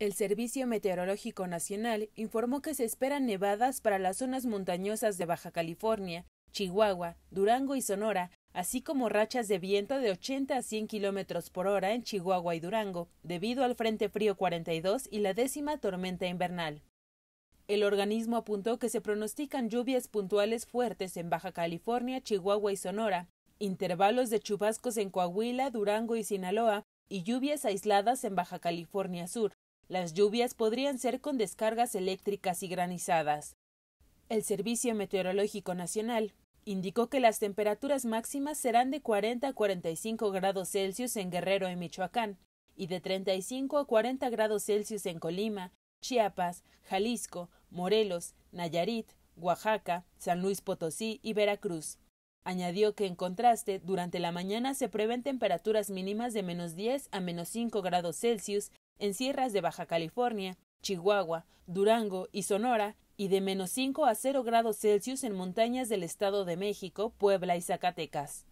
El Servicio Meteorológico Nacional informó que se esperan nevadas para las zonas montañosas de Baja California, Chihuahua, Durango y Sonora, así como rachas de viento de 80 a 100 kilómetros por hora en Chihuahua y Durango, debido al Frente Frío 42 y la décima tormenta invernal. El organismo apuntó que se pronostican lluvias puntuales fuertes en Baja California, Chihuahua y Sonora, intervalos de chubascos en Coahuila, Durango y Sinaloa, y lluvias aisladas en Baja California Sur, las lluvias podrían ser con descargas eléctricas y granizadas. El Servicio Meteorológico Nacional indicó que las temperaturas máximas serán de 40 a 45 grados Celsius en Guerrero y Michoacán y de 35 a 40 grados Celsius en Colima, Chiapas, Jalisco, Morelos, Nayarit, Oaxaca, San Luis Potosí y Veracruz. Añadió que, en contraste, durante la mañana se prevén temperaturas mínimas de menos 10 a menos 5 grados Celsius en sierras de Baja California, Chihuahua, Durango y Sonora, y de menos 5 a 0 grados Celsius en montañas del Estado de México, Puebla y Zacatecas.